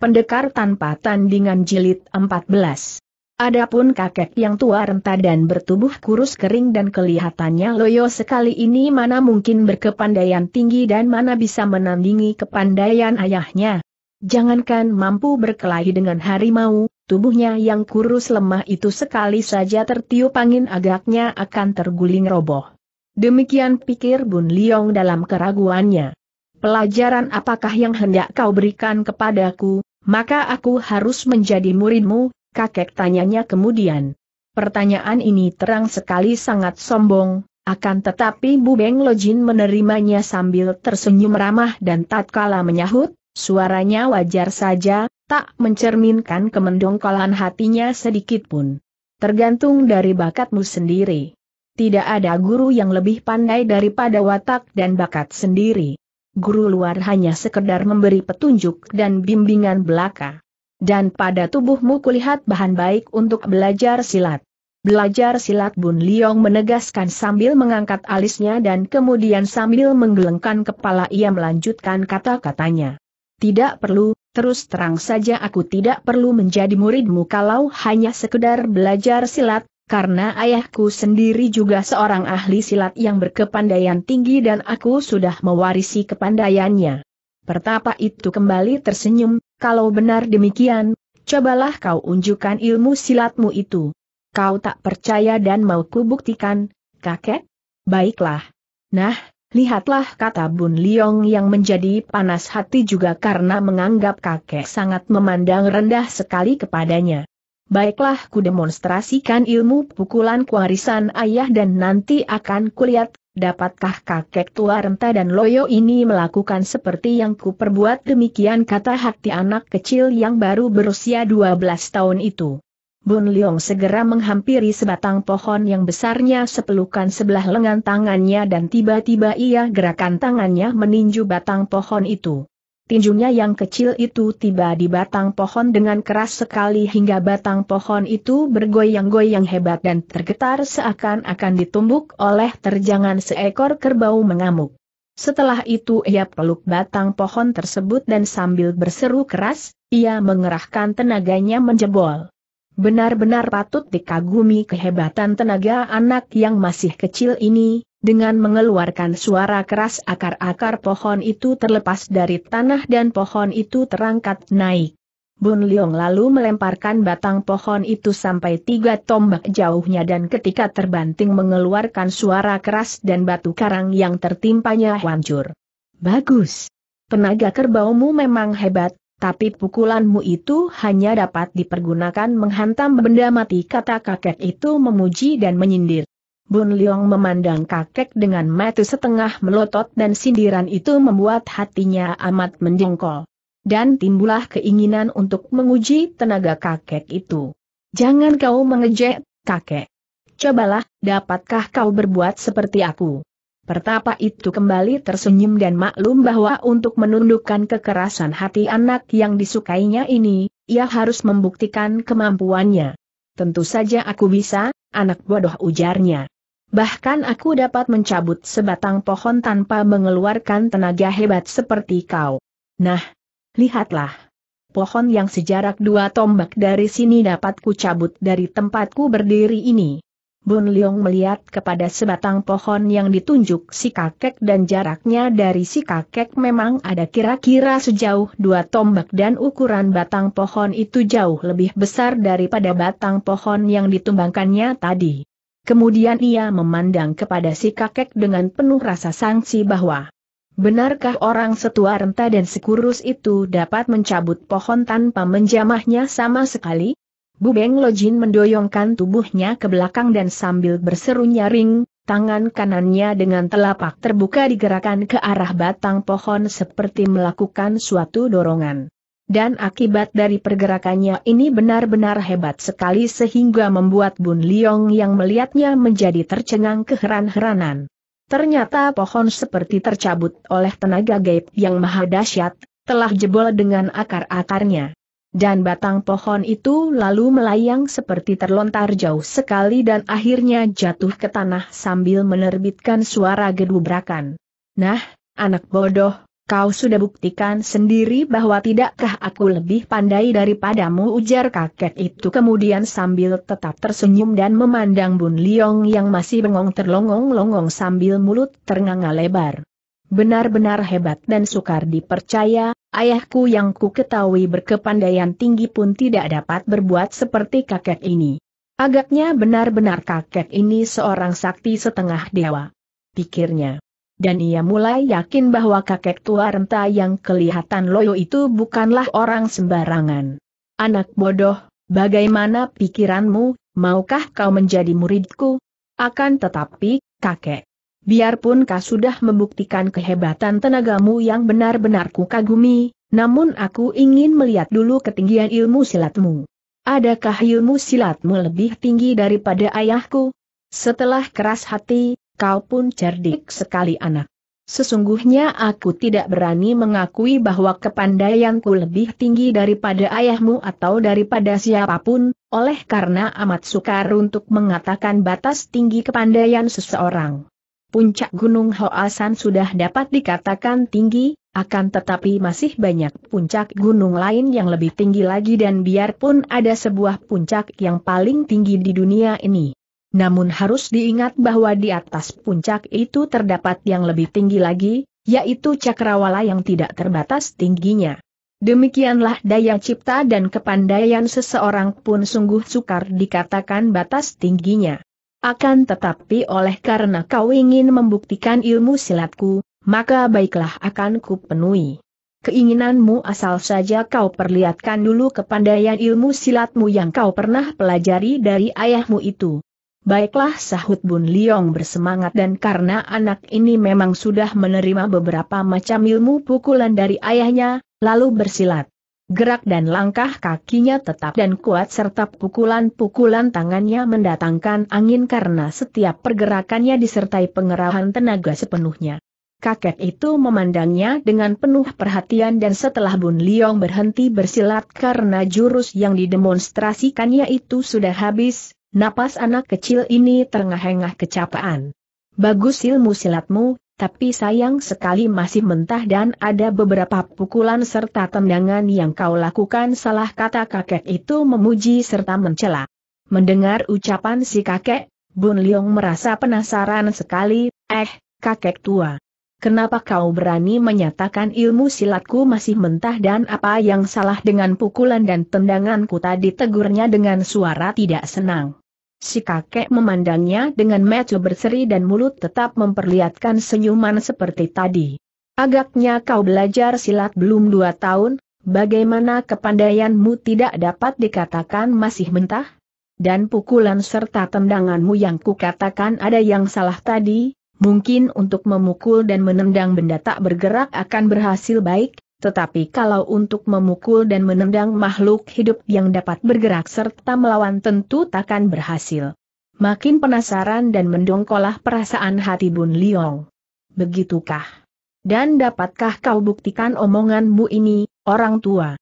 Pendekar tanpa tandingan jilid 14. Adapun kakek yang tua renta dan bertubuh kurus kering dan kelihatannya loyo sekali ini mana mungkin berkepandaian tinggi dan mana bisa menandingi kepandaian ayahnya. Jangankan mampu berkelahi dengan harimau, tubuhnya yang kurus lemah itu sekali saja tertiup angin agaknya akan terguling roboh. Demikian pikir Bun Liong dalam keraguannya. Pelajaran apakah yang hendak kau berikan kepadaku, maka aku harus menjadi muridmu, kakek tanyanya kemudian. Pertanyaan ini terang sekali sangat sombong, akan tetapi Bu Beng Lojin menerimanya sambil tersenyum ramah dan tatkala menyahut, suaranya wajar saja, tak mencerminkan kemendongkolan hatinya sedikit pun. Tergantung dari bakatmu sendiri. Tidak ada guru yang lebih pandai daripada watak dan bakat sendiri guru luar hanya sekedar memberi petunjuk dan bimbingan belaka. Dan pada tubuhmu kulihat bahan baik untuk belajar silat. Belajar silat Bun Liong menegaskan sambil mengangkat alisnya dan kemudian sambil menggelengkan kepala ia melanjutkan kata-katanya. Tidak perlu, terus terang saja aku tidak perlu menjadi muridmu kalau hanya sekedar belajar silat, karena ayahku sendiri juga seorang ahli silat yang berkepandaian tinggi dan aku sudah mewarisi kepandaiannya. Pertapa itu kembali tersenyum, kalau benar demikian, cobalah kau unjukkan ilmu silatmu itu. Kau tak percaya dan mau kubuktikan, kakek? Baiklah. Nah, lihatlah kata Bun Liong yang menjadi panas hati juga karena menganggap kakek sangat memandang rendah sekali kepadanya baiklah ku demonstrasikan ilmu pukulan kuarisan ayah dan nanti akan kulihat, dapatkah kakek tua renta dan loyo ini melakukan seperti yang ku perbuat demikian kata hati anak kecil yang baru berusia 12 tahun itu. Bun Leong segera menghampiri sebatang pohon yang besarnya sepelukan sebelah lengan tangannya dan tiba-tiba ia gerakan tangannya meninju batang pohon itu tinjunya yang kecil itu tiba di batang pohon dengan keras sekali hingga batang pohon itu bergoyang-goyang hebat dan tergetar seakan-akan ditumbuk oleh terjangan seekor kerbau mengamuk. Setelah itu ia peluk batang pohon tersebut dan sambil berseru keras, ia mengerahkan tenaganya menjebol. Benar-benar patut dikagumi kehebatan tenaga anak yang masih kecil ini, dengan mengeluarkan suara keras akar-akar pohon itu terlepas dari tanah dan pohon itu terangkat naik. Bun Leong lalu melemparkan batang pohon itu sampai tiga tombak jauhnya dan ketika terbanting mengeluarkan suara keras dan batu karang yang tertimpanya hancur. Bagus. Penaga kerbaumu memang hebat, tapi pukulanmu itu hanya dapat dipergunakan menghantam benda mati kata kakek itu memuji dan menyindir. Bun Leong memandang kakek dengan mata setengah melotot dan sindiran itu membuat hatinya amat menjengkol. Dan timbullah keinginan untuk menguji tenaga kakek itu. Jangan kau mengejek, kakek. Cobalah, dapatkah kau berbuat seperti aku? Pertapa itu kembali tersenyum dan maklum bahwa untuk menundukkan kekerasan hati anak yang disukainya ini, ia harus membuktikan kemampuannya. Tentu saja aku bisa, anak bodoh ujarnya. Bahkan aku dapat mencabut sebatang pohon tanpa mengeluarkan tenaga hebat seperti kau. Nah, lihatlah. Pohon yang sejarak dua tombak dari sini dapat kucabut dari tempatku berdiri ini. Bun Leong melihat kepada sebatang pohon yang ditunjuk si kakek dan jaraknya dari si kakek memang ada kira-kira sejauh dua tombak dan ukuran batang pohon itu jauh lebih besar daripada batang pohon yang ditumbangkannya tadi. Kemudian ia memandang kepada si kakek dengan penuh rasa sangsi bahwa Benarkah orang setua renta dan sekurus itu dapat mencabut pohon tanpa menjamahnya sama sekali? Bubeng Lojin mendoyongkan tubuhnya ke belakang dan sambil berseru nyaring, tangan kanannya dengan telapak terbuka digerakkan ke arah batang pohon seperti melakukan suatu dorongan dan akibat dari pergerakannya ini benar-benar hebat sekali sehingga membuat Bun Liong yang melihatnya menjadi tercengang keheran-heranan. Ternyata pohon seperti tercabut oleh tenaga gaib yang maha dahsyat, telah jebol dengan akar-akarnya. Dan batang pohon itu lalu melayang seperti terlontar jauh sekali dan akhirnya jatuh ke tanah sambil menerbitkan suara gedubrakan. Nah, anak bodoh, Kau sudah buktikan sendiri bahwa tidakkah aku lebih pandai daripadamu ujar kakek itu kemudian sambil tetap tersenyum dan memandang Bun Liong yang masih bengong terlongong-longong sambil mulut ternganga lebar. Benar-benar hebat dan sukar dipercaya, ayahku yang ku ketahui berkepandaian tinggi pun tidak dapat berbuat seperti kakek ini. Agaknya benar-benar kakek ini seorang sakti setengah dewa. Pikirnya dan ia mulai yakin bahwa kakek tua renta yang kelihatan loyo itu bukanlah orang sembarangan. Anak bodoh, bagaimana pikiranmu, maukah kau menjadi muridku? Akan tetapi, kakek, biarpun kau sudah membuktikan kehebatan tenagamu yang benar-benar kukagumi, namun aku ingin melihat dulu ketinggian ilmu silatmu. Adakah ilmu silatmu lebih tinggi daripada ayahku? Setelah keras hati, kau pun cerdik sekali anak. Sesungguhnya aku tidak berani mengakui bahwa kepandaianku lebih tinggi daripada ayahmu atau daripada siapapun, oleh karena amat sukar untuk mengatakan batas tinggi kepandaian seseorang. Puncak Gunung Hoasan sudah dapat dikatakan tinggi, akan tetapi masih banyak puncak gunung lain yang lebih tinggi lagi dan biarpun ada sebuah puncak yang paling tinggi di dunia ini namun harus diingat bahwa di atas puncak itu terdapat yang lebih tinggi lagi, yaitu cakrawala yang tidak terbatas tingginya. Demikianlah daya cipta dan kepandaian seseorang pun sungguh sukar dikatakan batas tingginya. Akan tetapi oleh karena kau ingin membuktikan ilmu silatku, maka baiklah akan ku Keinginanmu asal saja kau perlihatkan dulu kepandaian ilmu silatmu yang kau pernah pelajari dari ayahmu itu. Baiklah sahut Bun Liong bersemangat dan karena anak ini memang sudah menerima beberapa macam ilmu pukulan dari ayahnya, lalu bersilat. Gerak dan langkah kakinya tetap dan kuat serta pukulan-pukulan tangannya mendatangkan angin karena setiap pergerakannya disertai pengerahan tenaga sepenuhnya. Kakek itu memandangnya dengan penuh perhatian dan setelah Bun Liong berhenti bersilat karena jurus yang didemonstrasikannya itu sudah habis, Napas anak kecil ini terengah-engah kecapaan. Bagus ilmu silatmu, tapi sayang sekali masih mentah dan ada beberapa pukulan serta tendangan yang kau lakukan salah kata kakek itu memuji serta mencela. Mendengar ucapan si kakek, Bun Liong merasa penasaran sekali, eh, kakek tua kenapa kau berani menyatakan ilmu silatku masih mentah dan apa yang salah dengan pukulan dan tendanganku tadi tegurnya dengan suara tidak senang. Si kakek memandangnya dengan mata berseri dan mulut tetap memperlihatkan senyuman seperti tadi. Agaknya kau belajar silat belum dua tahun, bagaimana kepandaianmu tidak dapat dikatakan masih mentah? Dan pukulan serta tendanganmu yang kukatakan ada yang salah tadi, Mungkin untuk memukul dan menendang benda tak bergerak akan berhasil baik, tetapi kalau untuk memukul dan menendang makhluk hidup yang dapat bergerak serta melawan tentu takkan berhasil. Makin penasaran dan mendongkolah perasaan hati Bun Liong. Begitukah? Dan dapatkah kau buktikan omonganmu ini, orang tua?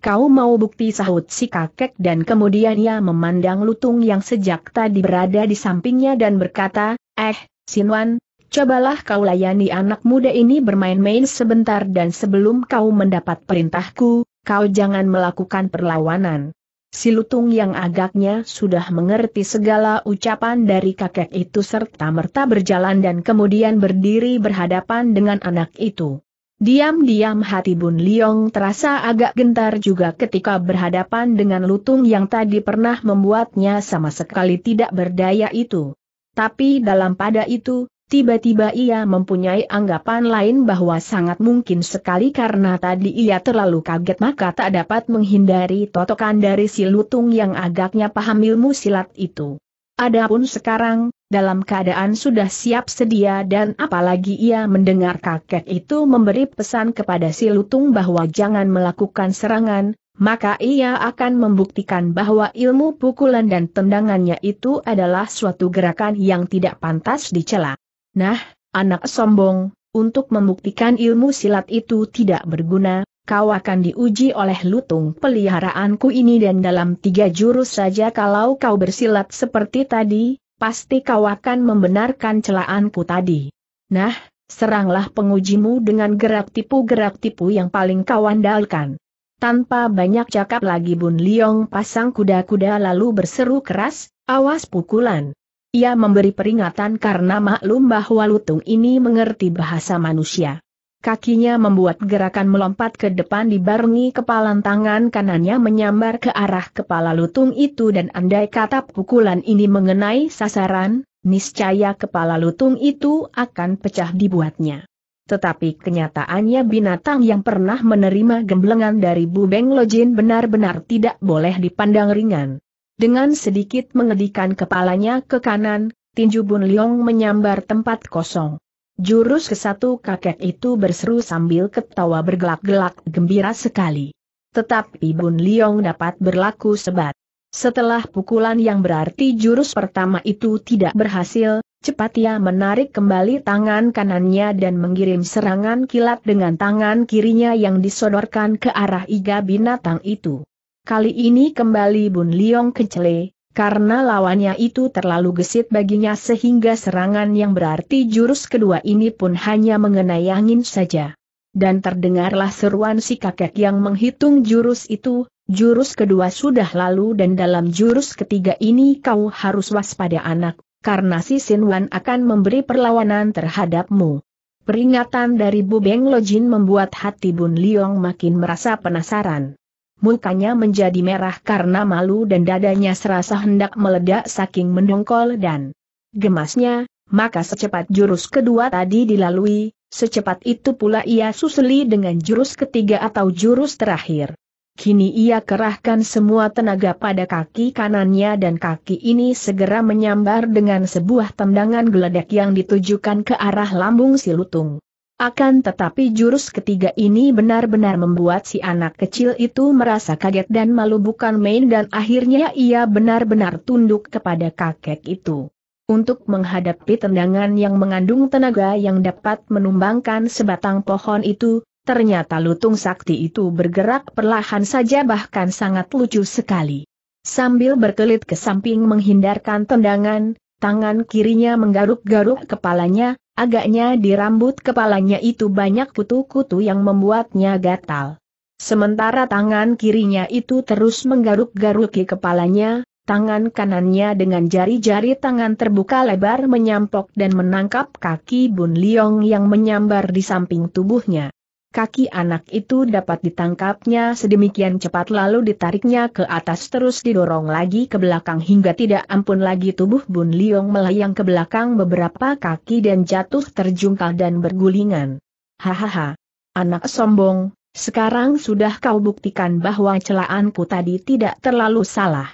Kau mau bukti sahut si kakek dan kemudian ia memandang lutung yang sejak tadi berada di sampingnya dan berkata, eh, Sinwan, cobalah kau layani anak muda ini bermain-main sebentar dan sebelum kau mendapat perintahku, kau jangan melakukan perlawanan. Si Lutung yang agaknya sudah mengerti segala ucapan dari kakek itu serta merta berjalan dan kemudian berdiri berhadapan dengan anak itu. Diam-diam hati Bun Liong terasa agak gentar juga ketika berhadapan dengan Lutung yang tadi pernah membuatnya sama sekali tidak berdaya itu. Tapi dalam pada itu, tiba-tiba ia mempunyai anggapan lain bahwa sangat mungkin sekali karena tadi ia terlalu kaget maka tak dapat menghindari totokan dari si lutung yang agaknya paham ilmu silat itu. Adapun sekarang, dalam keadaan sudah siap sedia dan apalagi ia mendengar kakek itu memberi pesan kepada si lutung bahwa jangan melakukan serangan, maka ia akan membuktikan bahwa ilmu pukulan dan tendangannya itu adalah suatu gerakan yang tidak pantas dicela. Nah, anak sombong, untuk membuktikan ilmu silat itu tidak berguna, kau akan diuji oleh lutung peliharaanku ini dan dalam tiga jurus saja kalau kau bersilat seperti tadi, pasti kau akan membenarkan celaanku tadi. Nah, seranglah pengujimu dengan gerak tipu-gerak tipu yang paling kau andalkan. Tanpa banyak cakap lagi Bun Liong pasang kuda-kuda lalu berseru keras, awas pukulan. Ia memberi peringatan karena maklum bahwa lutung ini mengerti bahasa manusia. Kakinya membuat gerakan melompat ke depan dibarengi kepalan tangan kanannya menyambar ke arah kepala lutung itu dan andai kata pukulan ini mengenai sasaran, niscaya kepala lutung itu akan pecah dibuatnya. Tetapi kenyataannya binatang yang pernah menerima gemblengan dari Bu Beng Lojin benar-benar tidak boleh dipandang ringan. Dengan sedikit mengedikan kepalanya ke kanan, Tinju Bun Liong menyambar tempat kosong. Jurus ke satu kakek itu berseru sambil ketawa bergelak-gelak gembira sekali. Tetapi Bun Liong dapat berlaku sebat. Setelah pukulan yang berarti jurus pertama itu tidak berhasil, Cepat ia menarik kembali tangan kanannya dan mengirim serangan kilat dengan tangan kirinya yang disodorkan ke arah iga binatang itu. Kali ini kembali Bun Liong kecele, karena lawannya itu terlalu gesit baginya sehingga serangan yang berarti jurus kedua ini pun hanya mengenai angin saja. Dan terdengarlah seruan si kakek yang menghitung jurus itu, jurus kedua sudah lalu dan dalam jurus ketiga ini kau harus waspada anak karena si Sin Wan akan memberi perlawanan terhadapmu. Peringatan dari Bu Beng Lojin membuat hati Bun Liong makin merasa penasaran. Mukanya menjadi merah karena malu dan dadanya serasa hendak meledak saking mendongkol dan gemasnya, maka secepat jurus kedua tadi dilalui, secepat itu pula ia susuli dengan jurus ketiga atau jurus terakhir. Kini ia kerahkan semua tenaga pada kaki kanannya dan kaki ini segera menyambar dengan sebuah tendangan geledek yang ditujukan ke arah lambung si lutung. Akan tetapi jurus ketiga ini benar-benar membuat si anak kecil itu merasa kaget dan malu bukan main dan akhirnya ia benar-benar tunduk kepada kakek itu. Untuk menghadapi tendangan yang mengandung tenaga yang dapat menumbangkan sebatang pohon itu, Ternyata lutung sakti itu bergerak perlahan saja bahkan sangat lucu sekali. Sambil berkelit ke samping menghindarkan tendangan, tangan kirinya menggaruk-garuk kepalanya, agaknya di rambut kepalanya itu banyak kutu-kutu yang membuatnya gatal. Sementara tangan kirinya itu terus menggaruk-garuki kepalanya, tangan kanannya dengan jari-jari tangan terbuka lebar menyampok dan menangkap kaki Bun Liong yang menyambar di samping tubuhnya kaki anak itu dapat ditangkapnya sedemikian cepat lalu ditariknya ke atas terus didorong lagi ke belakang hingga tidak ampun lagi tubuh Bun Liong melayang ke belakang beberapa kaki dan jatuh terjungkal dan bergulingan. Hahaha. Anak sombong, sekarang sudah kau buktikan bahwa celaanku tadi tidak terlalu salah.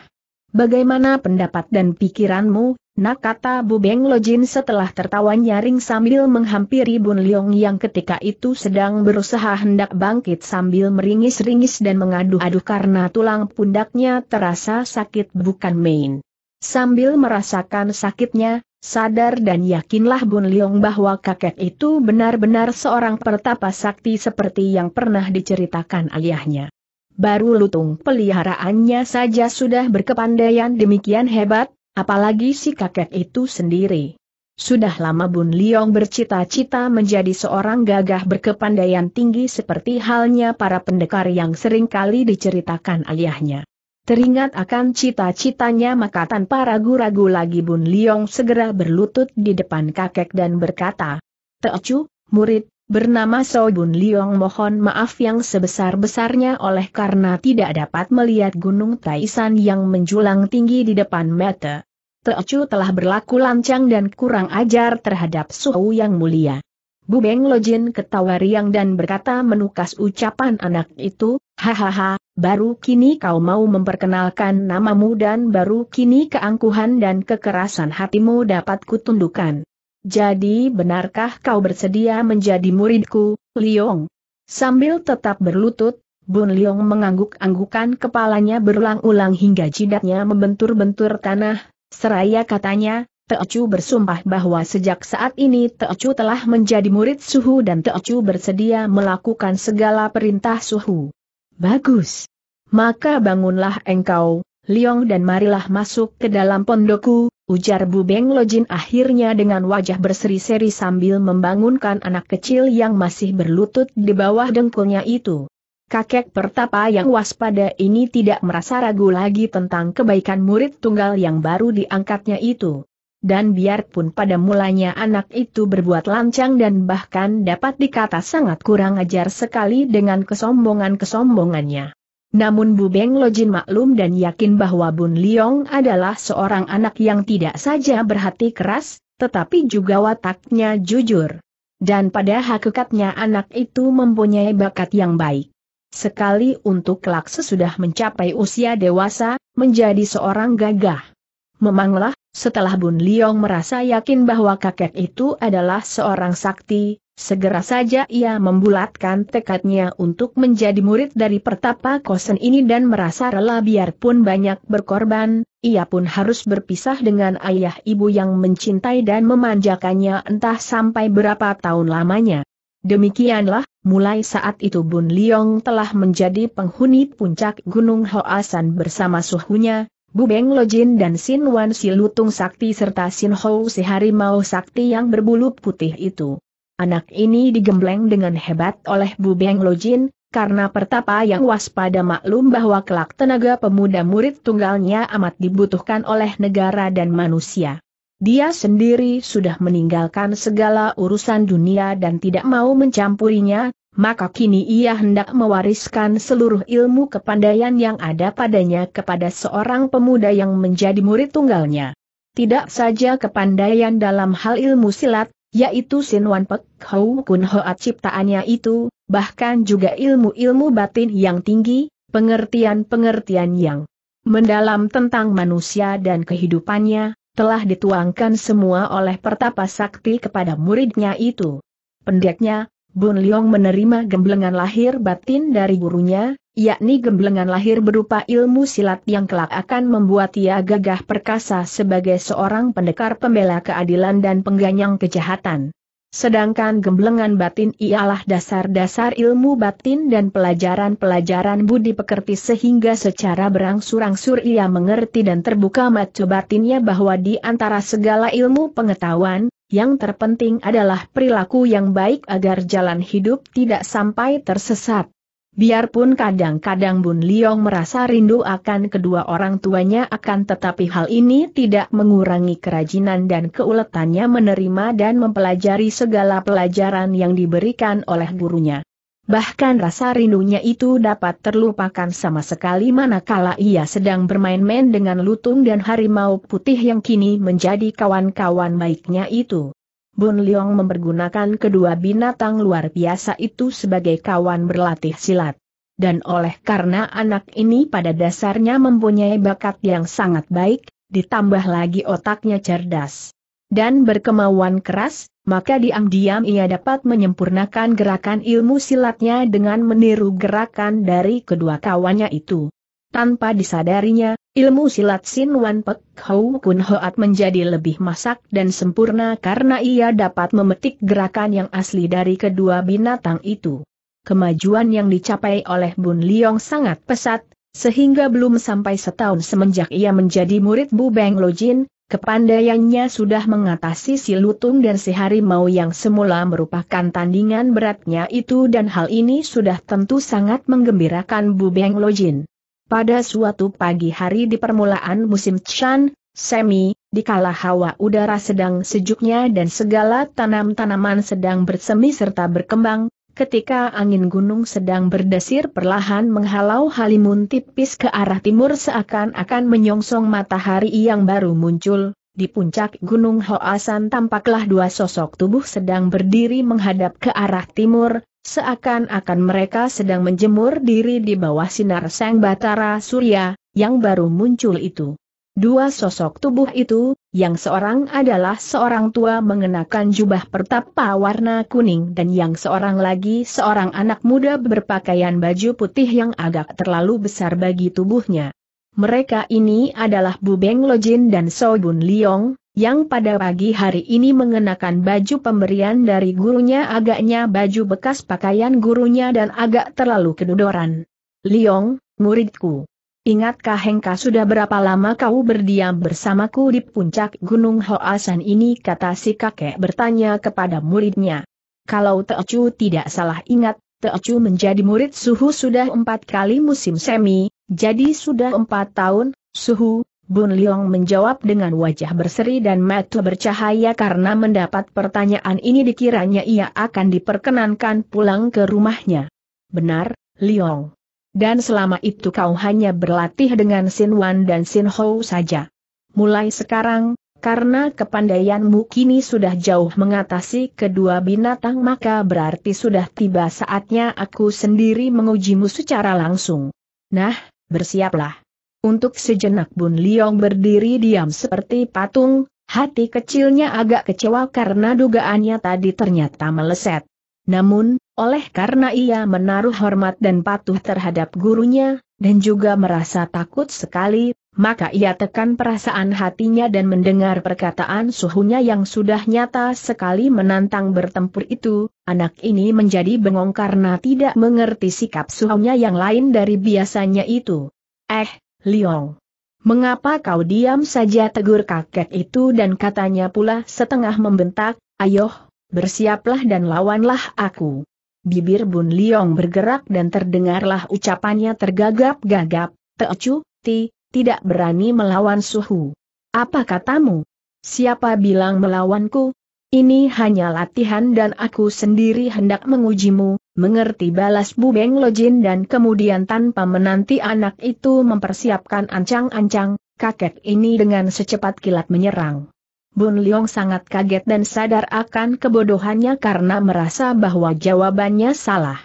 Bagaimana pendapat dan pikiranmu, Nak kata Bu Beng Lojin setelah tertawa nyaring sambil menghampiri Bun Leong yang ketika itu sedang berusaha hendak bangkit sambil meringis-ringis dan mengadu-adu karena tulang pundaknya terasa sakit bukan main. Sambil merasakan sakitnya, sadar dan yakinlah Bun Leong bahwa kakek itu benar-benar seorang pertapa sakti seperti yang pernah diceritakan ayahnya. Baru lutung peliharaannya saja sudah berkepandaian demikian hebat, apalagi si kakek itu sendiri. Sudah lama Bun Liong bercita-cita menjadi seorang gagah berkepandaian tinggi seperti halnya para pendekar yang sering kali diceritakan ayahnya. Teringat akan cita-citanya maka tanpa ragu-ragu lagi Bun Liong segera berlutut di depan kakek dan berkata, Teocu, murid, bernama So Bun Liong mohon maaf yang sebesar-besarnya oleh karena tidak dapat melihat Gunung Taisan yang menjulang tinggi di depan mata. Teocu telah berlaku lancang dan kurang ajar terhadap Suhu yang mulia. Bu Beng Lojin ketawa riang dan berkata menukas ucapan anak itu, hahaha, baru kini kau mau memperkenalkan namamu dan baru kini keangkuhan dan kekerasan hatimu dapat kutundukkan. Jadi benarkah kau bersedia menjadi muridku, Liong? Sambil tetap berlutut, Bun Liong mengangguk-anggukan kepalanya berulang-ulang hingga jidatnya membentur-bentur tanah, Seraya katanya, Teocu bersumpah bahwa sejak saat ini Teocu telah menjadi murid Suhu dan Teocu bersedia melakukan segala perintah Suhu. Bagus. Maka bangunlah engkau, Liong dan marilah masuk ke dalam pondoku. ujar Bu Beng Lojin akhirnya dengan wajah berseri-seri sambil membangunkan anak kecil yang masih berlutut di bawah dengkulnya itu kakek pertapa yang waspada ini tidak merasa ragu lagi tentang kebaikan murid tunggal yang baru diangkatnya itu. Dan biarpun pada mulanya anak itu berbuat lancang dan bahkan dapat dikata sangat kurang ajar sekali dengan kesombongan-kesombongannya. Namun Bu Beng Lojin maklum dan yakin bahwa Bun Liong adalah seorang anak yang tidak saja berhati keras, tetapi juga wataknya jujur. Dan pada hakikatnya anak itu mempunyai bakat yang baik. Sekali untuk kelak sesudah mencapai usia dewasa, menjadi seorang gagah. Memanglah, setelah Bun Liong merasa yakin bahwa kakek itu adalah seorang sakti, segera saja ia membulatkan tekadnya untuk menjadi murid dari pertapa kosen ini dan merasa rela biarpun banyak berkorban, ia pun harus berpisah dengan ayah ibu yang mencintai dan memanjakannya entah sampai berapa tahun lamanya. Demikianlah, mulai saat itu Bun Liong telah menjadi penghuni puncak Gunung Hoasan bersama suhunya, Bu Beng Lojin dan Sin Wan Silutung Sakti serta Sin Hou Si Harimau Sakti yang berbulu putih itu. Anak ini digembleng dengan hebat oleh Bu Beng Lojin, karena pertapa yang waspada maklum bahwa kelak tenaga pemuda murid tunggalnya amat dibutuhkan oleh negara dan manusia. Dia sendiri sudah meninggalkan segala urusan dunia dan tidak mau mencampurinya, maka kini ia hendak mewariskan seluruh ilmu kepandaian yang ada padanya kepada seorang pemuda yang menjadi murid tunggalnya. Tidak saja kepandaian dalam hal ilmu silat, yaitu Wan Pek Hou Kun Hoat ciptaannya itu, bahkan juga ilmu-ilmu batin yang tinggi, pengertian-pengertian yang mendalam tentang manusia dan kehidupannya, telah dituangkan semua oleh Pertapa Sakti kepada muridnya itu. Pendeknya, Bun Liong menerima gemblengan lahir batin dari gurunya, yakni gemblengan lahir berupa ilmu silat yang kelak akan membuat ia gagah perkasa sebagai seorang pendekar pembela keadilan dan pengganyang kejahatan. Sedangkan gemblengan batin ialah dasar-dasar ilmu batin dan pelajaran-pelajaran budi pekerti sehingga secara berangsur-angsur ia mengerti dan terbuka mata batinnya bahwa di antara segala ilmu pengetahuan, yang terpenting adalah perilaku yang baik agar jalan hidup tidak sampai tersesat. Biarpun kadang-kadang Bun Liong merasa rindu akan kedua orang tuanya akan tetapi hal ini tidak mengurangi kerajinan dan keuletannya menerima dan mempelajari segala pelajaran yang diberikan oleh gurunya. Bahkan rasa rindunya itu dapat terlupakan sama sekali manakala ia sedang bermain-main dengan lutung dan harimau putih yang kini menjadi kawan-kawan baiknya itu. Bun Leong mempergunakan kedua binatang luar biasa itu sebagai kawan berlatih silat. Dan oleh karena anak ini pada dasarnya mempunyai bakat yang sangat baik, ditambah lagi otaknya cerdas. Dan berkemauan keras, maka diam-diam ia dapat menyempurnakan gerakan ilmu silatnya dengan meniru gerakan dari kedua kawannya itu. Tanpa disadarinya, Ilmu silat Sin Wan Pek Hou Kun Hoat menjadi lebih masak dan sempurna karena ia dapat memetik gerakan yang asli dari kedua binatang itu. Kemajuan yang dicapai oleh Bun Liong sangat pesat, sehingga belum sampai setahun semenjak ia menjadi murid Bu Beng Lojin, kepandaiannya sudah mengatasi si lutung dan si harimau yang semula merupakan tandingan beratnya itu dan hal ini sudah tentu sangat menggembirakan Bu Beng Lojin. Pada suatu pagi hari di permulaan musim Chan, Semi, dikala hawa udara sedang sejuknya dan segala tanam-tanaman sedang bersemi serta berkembang, ketika angin gunung sedang berdesir perlahan menghalau halimun tipis ke arah timur seakan-akan menyongsong matahari yang baru muncul, di puncak Gunung Hoasan tampaklah dua sosok tubuh sedang berdiri menghadap ke arah timur, seakan-akan mereka sedang menjemur diri di bawah sinar sang batara surya, yang baru muncul itu. Dua sosok tubuh itu, yang seorang adalah seorang tua mengenakan jubah pertapa warna kuning dan yang seorang lagi seorang anak muda berpakaian baju putih yang agak terlalu besar bagi tubuhnya. Mereka ini adalah Bu Beng Lojin dan So Bun Liong, yang pada pagi hari ini mengenakan baju pemberian dari gurunya agaknya baju bekas pakaian gurunya dan agak terlalu kedodoran. Liong, muridku. Ingatkah Hengka sudah berapa lama kau berdiam bersamaku di puncak Gunung Hoasan ini kata si kakek bertanya kepada muridnya. Kalau Teocu tidak salah ingat, Teocu menjadi murid suhu sudah empat kali musim semi, jadi sudah empat tahun, suhu, Bun Liong menjawab dengan wajah berseri dan mata bercahaya karena mendapat pertanyaan ini dikiranya ia akan diperkenankan pulang ke rumahnya. Benar, Liong. Dan selama itu kau hanya berlatih dengan Sin Wan dan Sin Ho saja. Mulai sekarang, karena kepandaianmu kini sudah jauh mengatasi kedua binatang maka berarti sudah tiba saatnya aku sendiri mengujimu secara langsung. Nah, bersiaplah. Untuk sejenak Bun Liong berdiri diam seperti patung, hati kecilnya agak kecewa karena dugaannya tadi ternyata meleset. Namun, oleh karena ia menaruh hormat dan patuh terhadap gurunya, dan juga merasa takut sekali, maka ia tekan perasaan hatinya dan mendengar perkataan suhunya yang sudah nyata sekali menantang bertempur itu, anak ini menjadi bengong karena tidak mengerti sikap suhunya yang lain dari biasanya itu. Eh, Liong. Mengapa kau diam saja tegur kakek itu dan katanya pula setengah membentak, ayoh, bersiaplah dan lawanlah aku. Bibir Bun Liong bergerak dan terdengarlah ucapannya tergagap-gagap, teocu, ti, tidak berani melawan suhu. Apa katamu? Siapa bilang melawanku? Ini hanya latihan dan aku sendiri hendak mengujimu, mengerti balas Bu Beng Lojin dan kemudian tanpa menanti anak itu mempersiapkan ancang-ancang, kakek ini dengan secepat kilat menyerang. Bun Leong sangat kaget dan sadar akan kebodohannya karena merasa bahwa jawabannya salah.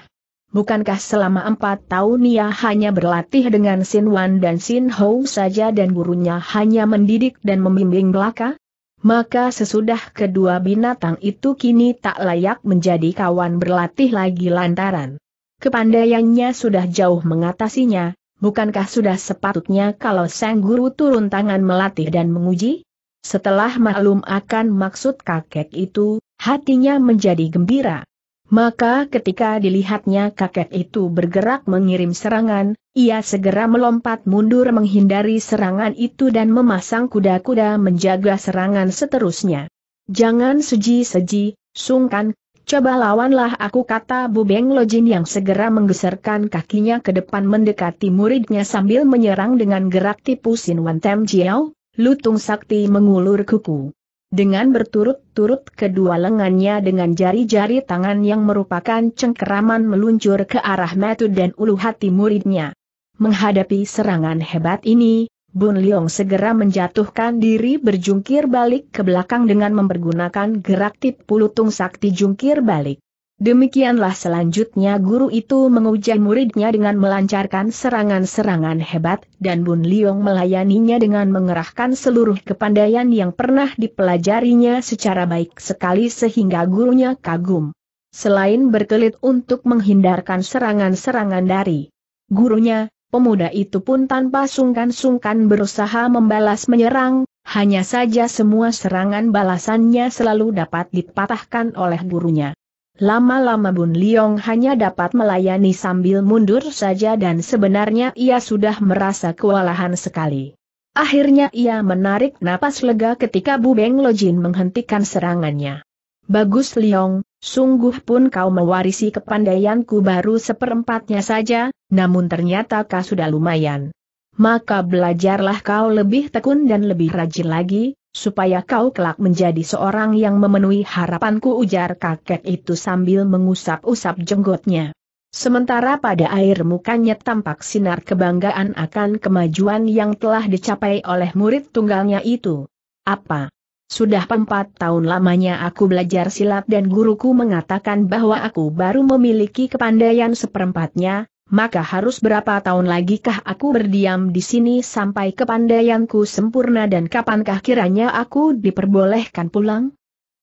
Bukankah selama empat tahun ia hanya berlatih dengan Sin Wan dan Sin Hou saja dan gurunya hanya mendidik dan membimbing belaka? Maka sesudah kedua binatang itu kini tak layak menjadi kawan berlatih lagi lantaran. Kepandaiannya sudah jauh mengatasinya, bukankah sudah sepatutnya kalau sang guru turun tangan melatih dan menguji? Setelah maklum akan maksud kakek itu, hatinya menjadi gembira. Maka ketika dilihatnya kakek itu bergerak mengirim serangan, ia segera melompat mundur menghindari serangan itu dan memasang kuda-kuda menjaga serangan seterusnya. Jangan seji-seji, sungkan, coba lawanlah aku kata Bu Beng Lojin yang segera menggeserkan kakinya ke depan mendekati muridnya sambil menyerang dengan gerak tipu sin wan Tem Jiao, lutung sakti mengulur kuku dengan berturut-turut kedua lengannya dengan jari-jari tangan yang merupakan cengkeraman meluncur ke arah Metu dan ulu hati muridnya. Menghadapi serangan hebat ini, Bun Leong segera menjatuhkan diri berjungkir balik ke belakang dengan mempergunakan gerak tip pulutung sakti jungkir balik. Demikianlah selanjutnya guru itu menguji muridnya dengan melancarkan serangan-serangan hebat dan Bun Liong melayaninya dengan mengerahkan seluruh kepandaian yang pernah dipelajarinya secara baik sekali sehingga gurunya kagum. Selain berkelit untuk menghindarkan serangan-serangan dari gurunya, pemuda itu pun tanpa sungkan-sungkan berusaha membalas menyerang, hanya saja semua serangan balasannya selalu dapat dipatahkan oleh gurunya. Lama-lama Bun Liong hanya dapat melayani sambil mundur saja dan sebenarnya ia sudah merasa kewalahan sekali. Akhirnya ia menarik napas lega ketika Bu Beng Lojin menghentikan serangannya. Bagus Liong, sungguh pun kau mewarisi kepandaianku baru seperempatnya saja, namun ternyata kau sudah lumayan. Maka belajarlah kau lebih tekun dan lebih rajin lagi, supaya kau kelak menjadi seorang yang memenuhi harapanku ujar kakek itu sambil mengusap-usap jenggotnya. Sementara pada air mukanya tampak sinar kebanggaan akan kemajuan yang telah dicapai oleh murid tunggalnya itu. Apa? Sudah empat tahun lamanya aku belajar silat dan guruku mengatakan bahwa aku baru memiliki kepandaian seperempatnya, maka harus berapa tahun lagikah aku berdiam di sini sampai kepandaianku sempurna dan kapankah kiranya aku diperbolehkan pulang?